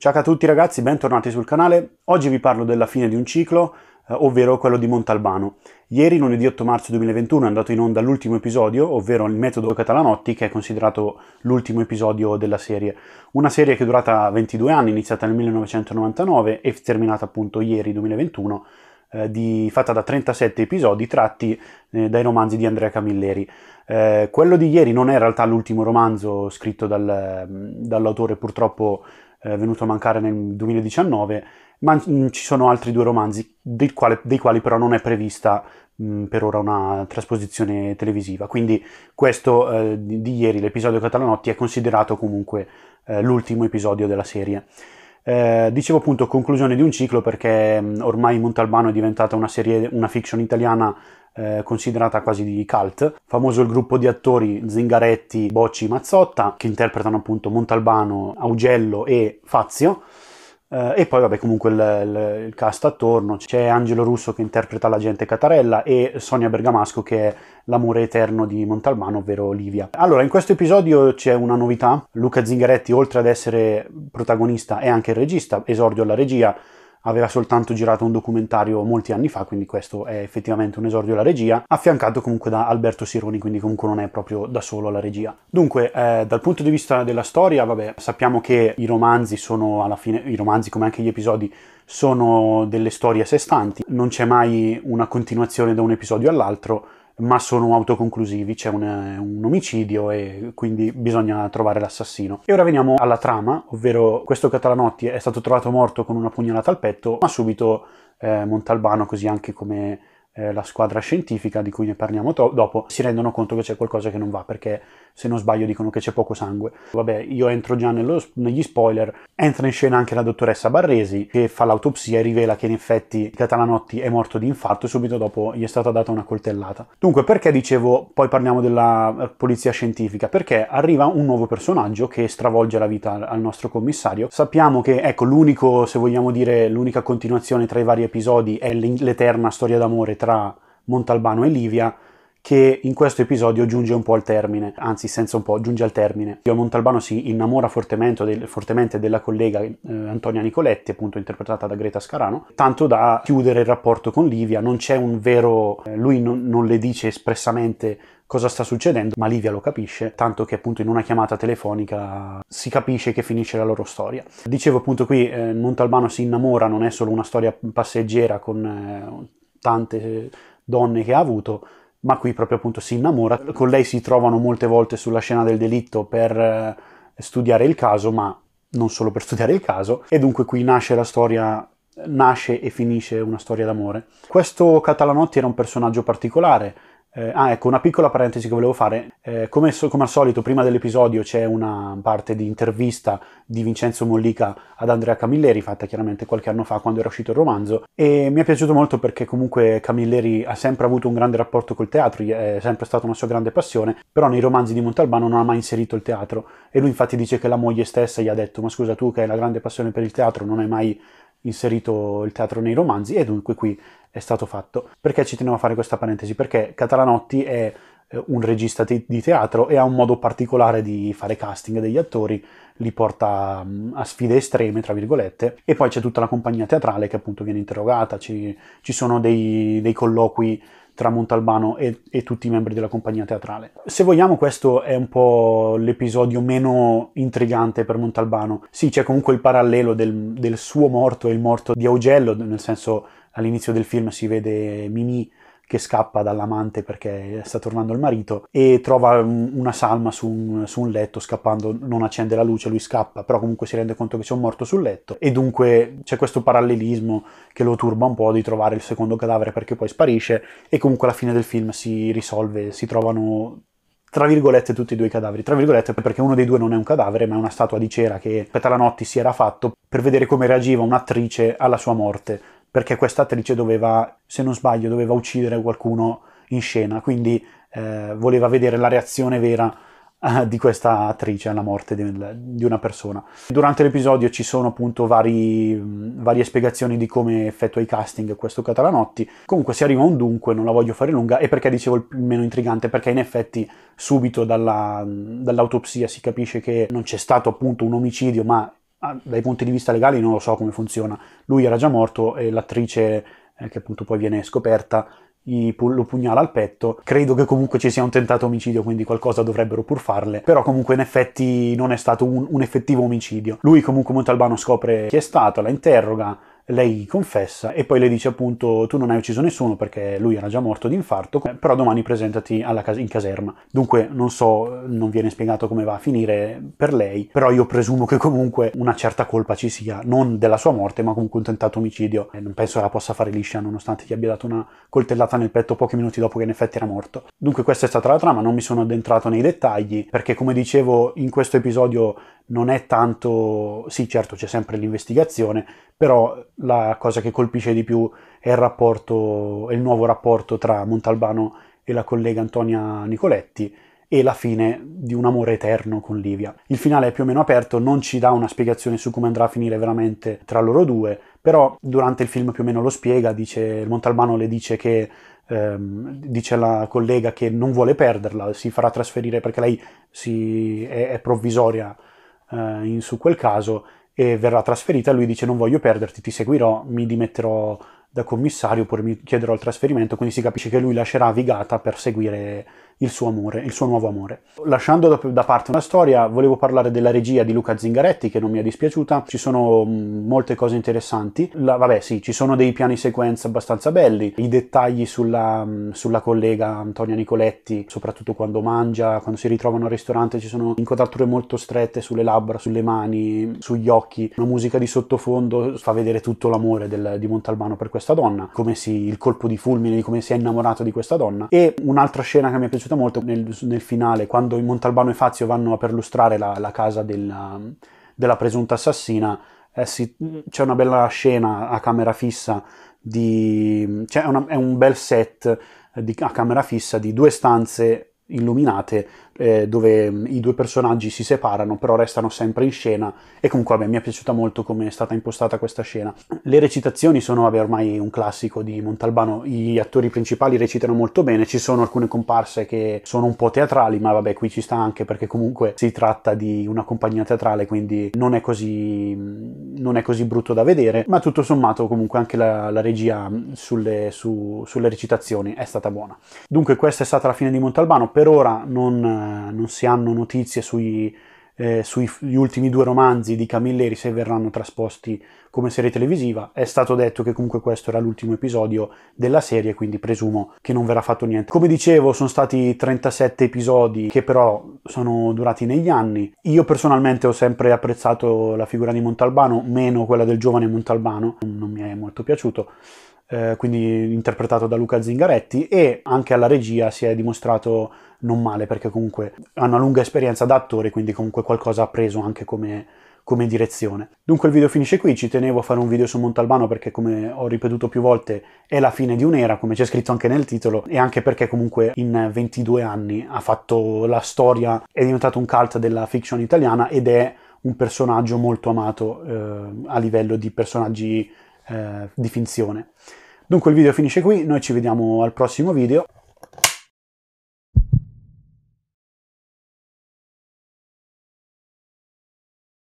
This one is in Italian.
Ciao a tutti ragazzi, bentornati sul canale. Oggi vi parlo della fine di un ciclo, eh, ovvero quello di Montalbano. Ieri, lunedì 8 marzo 2021, è andato in onda l'ultimo episodio, ovvero il metodo Catalanotti, che è considerato l'ultimo episodio della serie. Una serie che è durata 22 anni, iniziata nel 1999 e terminata appunto ieri 2021, eh, di, fatta da 37 episodi tratti eh, dai romanzi di Andrea Camilleri. Eh, quello di ieri non è in realtà l'ultimo romanzo scritto dal, mm, dall'autore purtroppo eh, venuto a mancare nel 2019, ma mh, mm, ci sono altri due romanzi, dei quali, dei quali però non è prevista mh, mm, per ora una trasposizione televisiva. Quindi questo eh, di, di, ieri, l'episodio Catalanotti, è considerato comunque eh, l'ultimo episodio della serie. Eh, dicevo appunto conclusione di un ciclo perché mh, mm, ormai Montalbano è diventata una, serie, una fiction italiana eh, considerata quasi di cult. Famoso il gruppo di attori Zingaretti, Bocci, Mazzotta, che interpretano appunto Montalbano, Augello e Fazio. Eh, e poi vabbè comunque il, il, il, cast attorno, c'è Angelo Russo che interpreta l'agente Catarella e Sonia Bergamasco che è l'amore eterno di Montalbano, ovvero Livia. Allora, in questo episodio c'è una novità, Luca Zingaretti oltre ad essere protagonista è anche il regista, esordio alla regia, aveva soltanto girato un documentario molti anni fa, quindi questo è effettivamente un esordio alla regia, affiancato comunque da Alberto Sironi, quindi comunque non è proprio da solo alla regia. Dunque, eh, dal punto di vista della storia, vabbè, sappiamo che i romanzi sono alla fine, i romanzi come anche gli episodi, sono delle storie a sé stanti, non c'è mai una continuazione da un episodio all'altro, ma sono autoconclusivi, c'è un, un, omicidio e quindi bisogna trovare l'assassino. E ora veniamo alla trama, ovvero questo Catalanotti è stato trovato morto con una pugnalata al petto, ma subito eh, Montalbano, così anche come eh, la squadra scientifica, di cui ne parliamo to- dopo, si rendono conto che c'è qualcosa che non va, perché se non sbaglio dicono che c'è poco sangue. Vabbè, io entro già nello, negli spoiler, entra in scena anche la dottoressa Barresi, che fa l'autopsia e rivela che in effetti Catalanotti è morto di infarto e subito dopo gli è stata data una coltellata. Dunque, perché dicevo, poi parliamo della eh, polizia scientifica? Perché arriva un nuovo personaggio che stravolge la vita al nostro commissario. Sappiamo che, ecco, l'unico, se vogliamo dire, l'unica continuazione tra i vari episodi è l'eterna storia d'amore tra tra Montalbano e Livia che in questo episodio giunge un po' al termine, anzi senza un po', giunge al termine. Montalbano si innamora fortemente, del, fortemente della collega eh, Antonia Nicoletti, appunto interpretata da Greta Scarano, tanto da chiudere il rapporto con Livia, non c'è un vero... Eh, lui non, non le dice espressamente cosa sta succedendo, ma Livia lo capisce, tanto che appunto in una chiamata telefonica si capisce che finisce la loro storia. Dicevo appunto qui, eh, Montalbano si innamora, non è solo una storia passeggera con... Eh, tante donne che ha avuto, ma qui proprio appunto si innamora. Con lei si trovano molte volte sulla scena del delitto per eh, studiare il caso, ma non solo per studiare il caso, e dunque qui nasce la storia nasce e finisce una storia d'amore. Questo Catalanotti era un personaggio particolare, eh, ah, ecco, una piccola parentesi che volevo fare. Eh, come, so, come, al solito, prima dell'episodio c'è una parte di intervista di Vincenzo Mollica ad Andrea Camilleri, fatta chiaramente qualche anno fa quando era uscito il romanzo, e mi è piaciuto molto perché comunque Camilleri ha sempre avuto un grande rapporto col teatro, è sempre stata una sua grande passione, però nei romanzi di Montalbano non ha mai inserito il teatro, e lui infatti dice che la moglie stessa gli ha detto, ma scusa tu che hai la grande passione per il teatro, non hai mai inserito il teatro nei romanzi e dunque qui è stato fatto. Perché ci tenevo a fare questa parentesi? Perché Catalanotti è eh, un regista te- di teatro e ha un modo particolare di fare casting degli attori, li porta mm, a sfide estreme, tra virgolette, e poi c'è tutta la compagnia teatrale che appunto viene interrogata, ci, ci sono dei, dei, colloqui tra Montalbano e, e tutti i membri della compagnia teatrale. Se vogliamo questo è un po' l'episodio meno intrigante per Montalbano. Sì, c'è comunque il parallelo del, del suo morto e il morto di Augello, nel senso all'inizio del film si vede Mimi che scappa dall'amante perché sta tornando il marito e trova una salma su un, su un, letto scappando, non accende la luce, lui scappa, però comunque si rende conto che c'è un morto sul letto e dunque c'è questo parallelismo che lo turba un po' di trovare il secondo cadavere perché poi sparisce e comunque alla fine del film si risolve, si trovano tra virgolette tutti e due i cadaveri, tra virgolette perché uno dei due non è un cadavere ma è una statua di cera che Petalanotti si era fatto per vedere come reagiva un'attrice alla sua morte perché questa attrice doveva, se non sbaglio, doveva uccidere qualcuno in scena, quindi eh, voleva vedere la reazione vera eh, di questa attrice alla morte del, di una persona. Durante l'episodio ci sono appunto vari, mh, varie spiegazioni di come effettua i casting questo Catalanotti. Comunque si arriva a un dunque, non la voglio fare lunga, e perché dicevo il meno intrigante? Perché in effetti subito dalla, dall'autopsia si capisce che non c'è stato appunto un omicidio, ma Ah, dai punti di vista legali non lo so come funziona. Lui era già morto e l'attrice, eh, che appunto poi viene scoperta, lo pugnala al petto. Credo che comunque ci sia un tentato omicidio, quindi qualcosa dovrebbero pur farle. Però comunque in effetti non è stato un, un effettivo omicidio. Lui comunque Montalbano scopre chi è stato, la interroga, lei confessa e poi le dice appunto tu non hai ucciso nessuno perché lui era già morto di infarto, però domani presentati cas- in caserma. Dunque non so, non viene spiegato come va a finire per lei, però io presumo che comunque una certa colpa ci sia, non della sua morte ma comunque un tentato omicidio. E non penso che la possa fare liscia nonostante gli abbia dato una coltellata nel petto pochi minuti dopo che in effetti era morto. Dunque questa è stata la trama, non mi sono addentrato nei dettagli perché come dicevo in questo episodio non è tanto, sì certo c'è sempre l'investigazione, però la cosa che colpisce di più è il, rapporto, è il nuovo rapporto tra Montalbano e la collega Antonia Nicoletti e la fine di un amore eterno con Livia. Il finale è più o meno aperto, non ci dà una spiegazione su come andrà a finire veramente tra loro due, però durante il film più o meno lo spiega, dice, Montalbano le dice che ehm, dice alla collega che non vuole perderla, si farà trasferire perché lei si, è, è provvisoria eh, in, su quel caso e verrà trasferita, lui dice non voglio perderti, ti seguirò, mi dimetterò da commissario oppure mi chiederò il trasferimento, quindi si capisce che lui lascerà Vigata per seguire il suo amore, il suo nuovo amore. Lasciando da parte una storia, volevo parlare della regia di Luca Zingaretti, che non mi è dispiaciuta, ci sono mm, molte cose interessanti. La, vabbè, sì, ci sono dei piani sequenza abbastanza belli, i dettagli sulla, mm, sulla collega Antonia Nicoletti, soprattutto quando mangia, quando si ritrovano al ristorante, ci sono inquadrature molto strette sulle labbra, sulle mani, sugli occhi, una musica di sottofondo fa vedere tutto l'amore del, di Montalbano per questa donna, come si, il colpo di fulmine, di come si è innamorato di questa donna. E un'altra scena che mi è piaciuta piaciuta molto nel, nel finale, quando Montalbano e Fazio vanno a perlustrare la, la casa della, della, presunta assassina, eh, si, c'è una bella scena a camera fissa, di, cioè una, è un bel set di, a camera fissa di due stanze illuminate eh, dove mm, i due personaggi si separano, però restano sempre in scena e comunque vabbè, mi è piaciuta molto come è stata impostata questa scena. Le recitazioni sono vabbè, ormai un classico di Montalbano, gli attori principali recitano molto bene, ci sono alcune comparse che sono un po' teatrali, ma vabbè qui ci sta anche perché comunque si tratta di una compagnia teatrale, quindi non è così, mm, non è così brutto da vedere, ma tutto sommato comunque anche la, la regia mm, sulle, su, sulle recitazioni è stata buona. Dunque questa è stata la fine di Montalbano, per ora non non si hanno notizie sui, eh, sugli ultimi due romanzi di Camilleri se verranno trasposti come serie televisiva. È stato detto che comunque questo era l'ultimo episodio della serie, quindi presumo che non verrà fatto niente. Come dicevo, sono stati 37 episodi che però sono durati negli anni. Io personalmente ho sempre apprezzato la figura di Montalbano, meno quella del giovane Montalbano, non mi è molto piaciuto eh, quindi interpretato da Luca Zingaretti, e anche alla regia si è dimostrato non male perché comunque ha una lunga esperienza da attore, quindi comunque qualcosa ha preso anche come, come direzione. Dunque il video finisce qui, ci tenevo a fare un video su Montalbano perché come ho ripetuto più volte è la fine di un'era, come c'è scritto anche nel titolo, e anche perché comunque in 22 anni ha fatto la storia, è diventato un cult della fiction italiana ed è un personaggio molto amato eh, a livello di personaggi eh, di finzione. Dunque il video finisce qui, noi ci vediamo al prossimo video.